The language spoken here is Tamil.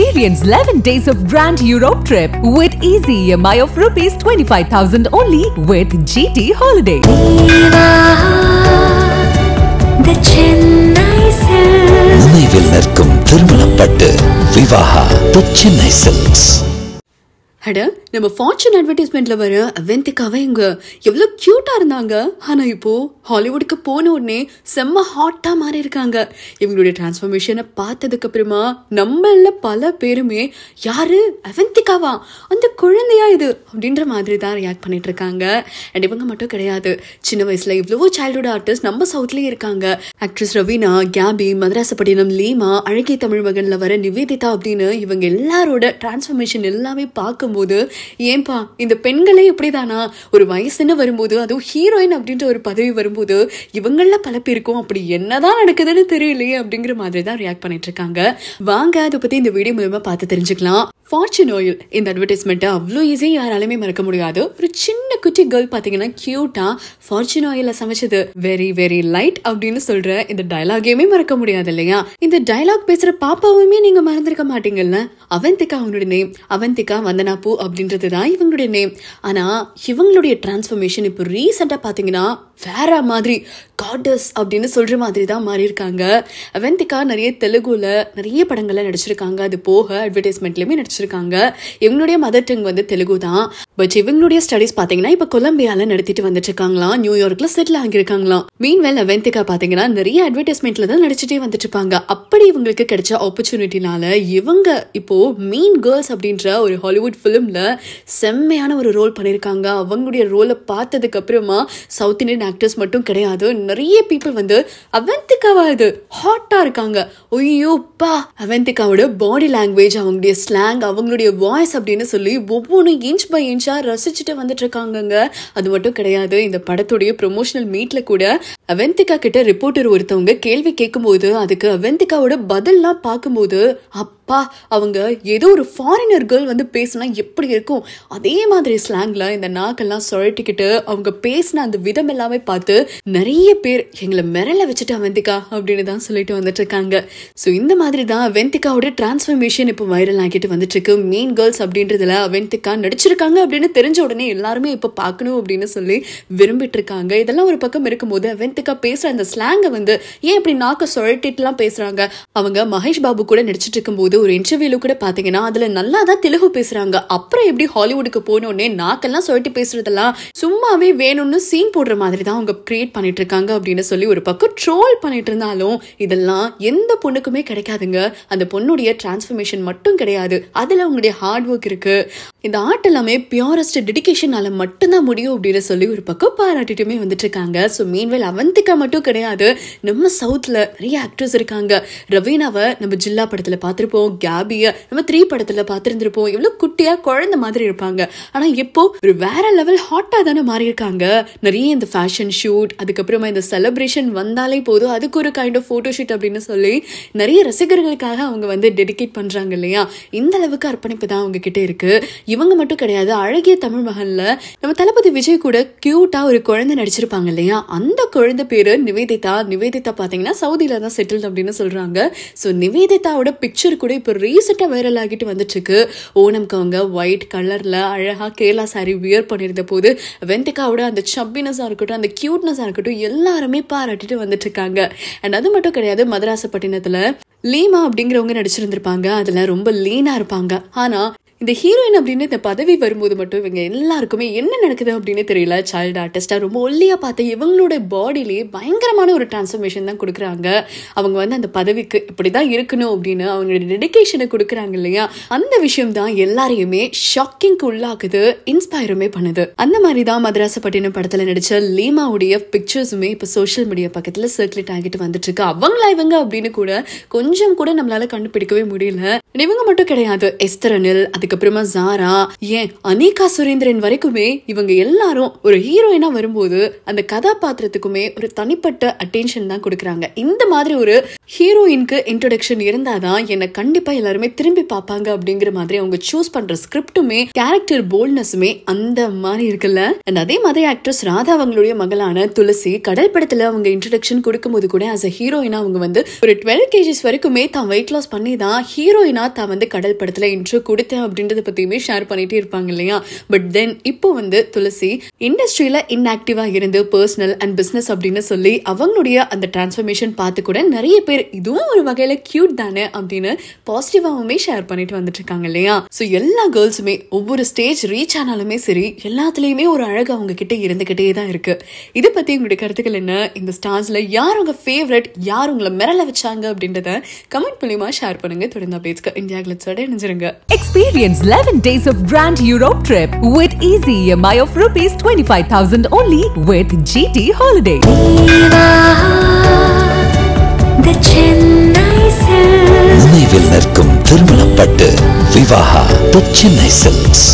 Experience 11 days of Grand Europe trip with easy EMI of rupees 25,000 only with GT Holiday. நினைவில் நிற்கும் திருமணப்பட்டு விவாகா தி சென்னை சில்க்ஸ் அட நம்ம ஃபார்ச்சூன் அட்வர்டைஸ்மெண்ட்ல வர அவெந்திகாவை இவங்க எவ்வளோ க்யூட்டாக இருந்தாங்க ஆனால் இப்போ ஹாலிவுட்க்கு போன உடனே செம்ம ஹாட்டாக மாறி இருக்காங்க இவங்களுடைய டிரான்ஸ்ஃபர்மேஷனை பார்த்ததுக்கப்புறமா நம்மள பல பேருமே யாரு அவெந்திகாவா அந்த குழந்தையா இது அப்படின்ற மாதிரி தான் ரியாக்ட் பண்ணிட்டு இருக்காங்க அண்ட் இவங்க மட்டும் கிடையாது சின்ன வயசில் இவ்வளவோ சைல்டுஹுட் ஆர்டிஸ்ட் நம்ம சவுத்லயே இருக்காங்க ஆக்ட்ரஸ் ரவீனா கேபி மதராசப்பட்டினம் லீமா அழகிய தமிழ் மகன்ல வர நிவேதிதா அப்படின்னு இவங்க எல்லாரோட டிரான்ஸ்ஃபர்மேஷன் எல்லாமே பார்க்கும்போது பார்க்கும்போது ஏன்பா இந்த பெண்களே இப்படிதானா ஒரு வயசுன்னு வரும்போது அதுவும் ஹீரோயின் அப்படின்ற ஒரு பதவி வரும்போது இவங்களில் பல பேருக்கும் அப்படி என்னதான் நடக்குதுன்னு தெரியலையே அப்படிங்கிற மாதிரி தான் ரியாக்ட் பண்ணிட்டு இருக்காங்க வாங்க அதை பற்றி இந்த வீடியோ மூலமாக பார்த்து தெரிஞ்சுக்கலாம் ஃபார்ச்சூன் ஆயில் இந்த அட்வர்டைஸ்மெண்ட்டை அவ்வளோ ஈஸியாக யாராலுமே மறக்க முடியாது ஒரு சின்ன குட்டி கேர்ள் பார்த்தீங்கன்னா கியூட்டாக ஃபார்ச்சூன் ஆயில சமைச்சது வெரி வெரி லைட் அப்படின்னு சொல்கிற இந்த டைலாகையுமே மறக்க முடியாது இல்லையா இந்த டைலாக் பேசுகிற பாப்பாவுமே நீங்கள் மறந்துருக்க மாட்டீங்கல்ல அவந்திகா அவனுடைய நேம் அவந்திகா வந்தனா அப்படின்றது தான் இவங்களுடைய நேம் ஆனால் இவங்களுடைய டிரான்ஸ்ஃபர்மேஷன் இப்போ ரீசெண்டாக பார்த்தீங்கன்னா வேற மாதிரி காடஸ் அப்படின்னு சொல்கிற மாதிரி தான் மாறியிருக்காங்க அவந்திகா நிறைய தெலுங்குல நிறைய படங்களில் நடிச்சிருக்காங்க அது போக அட்வர்டைஸ்மெண்ட்லயுமே நடிச்சிருக்காங்க இவங்களுடைய மதர் டங் வந்து தெலுங்கு தான் பட் இவங்களுடைய ஸ்டடிஸ் பார்த்தீங்கன்னா இப்போ கொலம்பியால நடத்திட்டு வந்துட்டு இருக்காங்களாம் நியூயார்க்கில் செட்டில் ஆகியிருக்காங்களாம் வேல் அவந்திகா பாத்தீங்கன்னா நிறைய அட்வர்டைஸ்மெண்ட்ல தான் நடிச்சிட்டே வந்துட்டு இருப்பாங்க அப்படி இவங்களுக்கு கிடைச்ச ஆப்பர்ச்சுனிட்டினால இவங்க இப்போது மீன் கேர்ள்ஸ் அப்படின்ற ஒரு ஹாலிவுட் ஃபிலிமில் செம்மையான ஒரு ரோல் பண்ணியிருக்காங்க அவங்களுடைய ரோலை பார்த்ததுக்கப்புறமா சவுத் இண்டியன் ஆக்டர்ஸ் மட்டும் கிடையாது நிறைய பீப்புள் வந்து அவந்திகாவா இது ஹாட்டாக இருக்காங்க ஒய்யோப்பா அவந்திகாவோட பாடி லாங்குவேஜ் அவங்களுடைய ஸ்லாங் அவங்களுடைய வாய்ஸ் அப்படின்னு சொல்லி ஒவ்வொன்றும் இன்ச் பை இன்ச்சா ரசிச்சுட்டு வந்துட்டு இருக்காங்கங்க அது மட்டும் கிடையாது இந்த படத்துடைய ப்ரொமோஷனல் மீட்டில் கூட அவந்திகா கிட்ட ரிப்போர்ட்டர் ஒருத்தவங்க கேள்வி கேட்கும்போது அதுக்கு அவந்திகாவோட பதில்லாம் பார்க்கும்போது அப்பா அவங்க ஏதோ ஒரு ஃபாரினர் கேர்ள் வந்து பேசினா எப்படி இருக்கும் அதே மாதிரி ஸ்லாங்கில் இந்த நாக்கெல்லாம் சுழட்டிக்கிட்டு அவங்க பேசின அந்த விதம் எல்லாமே பார்த்து நிறைய பேர் எங்களை மிரல வச்சுட்டு அவந்திகா அப்படின்னு தான் சொல்லிட்டு வந்துட்டு இருக்காங்க ஸோ இந்த மாதிரி தான் அவந்திகாவோட டிரான்ஸ்ஃபர்மேஷன் இப்போ வைரல் ஆகிட்டு வந்துட்டு இருக்கு மெயின் கேர்ள்ஸ் அப்படின்றதுல அவந்திகா நடிச்சிருக்காங்க அப்படின்னு தெரிஞ்ச உடனே எல்லாருமே இப்போ பார்க்கணும் அப்படின்னு சொல்லி விரும்பிட்டு இருக்காங்க இதெல்லாம் ஒரு பக்கம் இருக்கும்போது அவந்திகா பொலிட்டிக்காக பேசுகிற அந்த ஸ்லாங்கை வந்து ஏன் இப்படி நாக்க சுழட்டிட்டுலாம் பேசுகிறாங்க அவங்க மகேஷ் பாபு கூட நடிச்சிட்டு இருக்கும்போது ஒரு இன்டர்வியூல கூட பார்த்தீங்கன்னா அதில் நல்லா தான் தெலுங்கு பேசுகிறாங்க அப்புறம் எப்படி ஹாலிவுட்டுக்கு போனோடனே நாக்கெல்லாம் சுழட்டி பேசுறதெல்லாம் சும்மாவே வேணும்னு சீன் போடுற மாதிரி தான் அவங்க கிரியேட் பண்ணிட்டு இருக்காங்க அப்படின்னு சொல்லி ஒரு பக்கம் ட்ரோல் பண்ணிட்டு இருந்தாலும் இதெல்லாம் எந்த பொண்ணுக்குமே கிடைக்காதுங்க அந்த பொண்ணுடைய டிரான்ஸ்ஃபர்மேஷன் மட்டும் கிடையாது அதில் அவங்களுடைய ஹார்ட் ஒர்க் இருக்கு இந்த ஆர்ட் எல்லாமே பியூரஸ்ட் டெடிக்கேஷனால மட்டும்தான் முடியும் அப்படின்னு சொல்லி ஒரு பக்கம் பாராட்டிட்டுமே வந்துட்டு இருக்காங்க ஸோ மீன்வேல் அவன் அவந்திகா மட்டும் கிடையாது நம்ம சவுத்தில் நிறைய ஆக்டர்ஸ் இருக்காங்க ரவீனாவை நம்ம ஜில்லா படத்தில் பார்த்துருப்போம் கேபியை நம்ம த்ரீ படத்தில் பார்த்துருந்துருப்போம் எவ்வளோ குட்டியாக குழந்த மாதிரி இருப்பாங்க ஆனால் இப்போ ஒரு வேற லெவல் ஹாட்டாக தானே மாறியிருக்காங்க நிறைய இந்த ஃபேஷன் ஷூட் அதுக்கப்புறமா இந்த செலப்ரேஷன் வந்தாலே போதும் அதுக்கு ஒரு கைண்ட் ஆஃப் ஃபோட்டோ ஷூட் அப்படின்னு சொல்லி நிறைய ரசிகர்களுக்காக அவங்க வந்து டெடிகேட் பண்ணுறாங்க இல்லையா இந்த அளவுக்கு அர்ப்பணிப்பு தான் அவங்க கிட்ட இருக்கு இவங்க மட்டும் கிடையாது அழகிய தமிழ் மகன்ல நம்ம தளபதி விஜய் கூட கியூட்டாக ஒரு குழந்தை நடிச்சிருப்பாங்க இல்லையா அந்த குழந்தை குழந்தை பேரு நிவேதிதா நிவேதிதா பார்த்தீங்கன்னா சவுதியில தான் செட்டில் அப்படின்னு சொல்றாங்க ஸோ நிவேதிதாவோட பிக்சர் கூட இப்போ ரீசெண்டாக வைரல் ஆகிட்டு வந்துட்டுருக்கு ஓனம்க்கு அவங்க ஒயிட் கலரில் அழகாக கேரளா சாரி வியர் பண்ணியிருந்த போது வெந்திகாவோட அந்த சப்பினஸாக இருக்கட்டும் அந்த கியூட்னஸா இருக்கட்டும் எல்லாருமே பாராட்டிட்டு வந்துட்டுருக்காங்க அண்ட் அது மட்டும் கிடையாது மதராசப்பட்டினத்தில் லீமா அப்படிங்கிறவங்க நடிச்சிருந்திருப்பாங்க அதில் ரொம்ப லீனாக இருப்பாங்க ஆனால் இந்த ஹீரோயின் அப்படின்னு இந்த பதவி வரும்போது மட்டும் இவங்க எல்லாருக்குமே என்ன நடக்குது அப்படின்னு தெரியல சைல்டு ஆர்டிஸ்டாக ரொம்ப ஒல்லியாக பார்த்து இவங்களோட பாடியிலேயே பயங்கரமான ஒரு டிரான்ஸ்ஃபர்மேஷன் தான் கொடுக்குறாங்க அவங்க வந்து அந்த பதவிக்கு இப்படி தான் இருக்கணும் அப்படின்னு அவங்களோட டெடிக்கேஷனை கொடுக்குறாங்க இல்லையா அந்த விஷயம் தான் எல்லாரையுமே ஷாக்கிங்க்கு உள்ளாக்குது இன்ஸ்பயருமே பண்ணுது அந்த மாதிரி தான் மதராசப்பட்டினம் படத்தில் நடித்த லீமாவுடைய பிக்சர்ஸுமே இப்போ சோஷியல் மீடியா பக்கத்தில் சர்க்குலேட் ஆகிட்டு வந்துட்டு இருக்கு அவங்களா இவங்க அப்படின்னு கூட கொஞ்சம் கூட நம்மளால கண்டுபிடிக்கவே முடியல இவங்க மட்டும் கிடையாது எஸ்தரனில் அதுக்கப்புறமா ஜாரா ஏன் அனிகா சுரேந்திரன் வரைக்குமே இவங்க எல்லாரும் ஒரு ஹீரோயினா வரும்போது அந்த கதாபாத்திரத்துக்குமே ஒரு தனிப்பட்ட அட்டென்ஷன் தான் கொடுக்குறாங்க இந்த மாதிரி ஒரு ஹீரோயின்க்கு இன்ட்ரொடக்ஷன் இருந்தாதான் என்னை கண்டிப்பா எல்லாருமே திரும்பி பார்ப்பாங்க அப்படிங்கிற மாதிரி அவங்க சூஸ் பண்ற ஸ்கிரிப்டுமே கேரக்டர் போல்ட்னஸுமே அந்த மாதிரி இருக்குல்ல அண்ட் அதே மாதிரி ஆக்ட்ரஸ் ராதா அவங்களுடைய மகளான துளசி கடல் படத்துல அவங்க இன்ட்ரடக்ஷன் கொடுக்கும்போது கூட அஸ் அ ஹீரோயினா அவங்க வந்து ஒரு டுவெல் கேஜிஸ் வரைக்குமே தான் வெயிட் லாஸ் பண்ணி தான் ஹீரோயினா தாத்தா வந்து கடல் படத்தில் இன்ட்ரு கொடுத்தேன் அப்படின்றத பற்றியுமே ஷேர் பண்ணிகிட்டே இருப்பாங்க இல்லையா பட் தென் இப்போ வந்து துளசி இண்டஸ்ட்ரியில இன்ஆக்டிவாக இருந்து பர்சனல் அண்ட் பிஸ்னஸ் அப்படின்னு சொல்லி அவங்களுடைய அந்த டிரான்ஸ்ஃபர்மேஷன் பார்த்து கூட நிறைய பேர் இதுவும் ஒரு வகையில் க்யூட் தானே அப்படின்னு பாசிட்டிவாகவுமே ஷேர் பண்ணிட்டு வந்துட்டு இருக்காங்க இல்லையா ஸோ எல்லா கேர்ள்ஸுமே ஒவ்வொரு ஸ்டேஜ் ரீச் ஆனாலுமே சரி எல்லாத்துலேயுமே ஒரு அழகு அவங்க கிட்ட இருந்துக்கிட்டே தான் இருக்கு இதை பற்றி உங்களுடைய கருத்துக்கள் என்ன இந்த ஸ்டார்ஸ்ல யார் உங்க ஃபேவரட் யார் உங்களை மிரள வச்சாங்க அப்படின்றத கமெண்ட் மூலியமாக ஷேர் பண்ணுங்க தொடர்ந்து பேசுக்க இந்தியா கிளிட்ஸோட இணைஞ்சிருங்க experience eleven days of grand Europe trip with easy EMI of rupees twenty five thousand only with GT holiday நினைவில் நிற்கும் திருமணப்பட்டு விவாகா தி சென்னை சில்க்ஸ்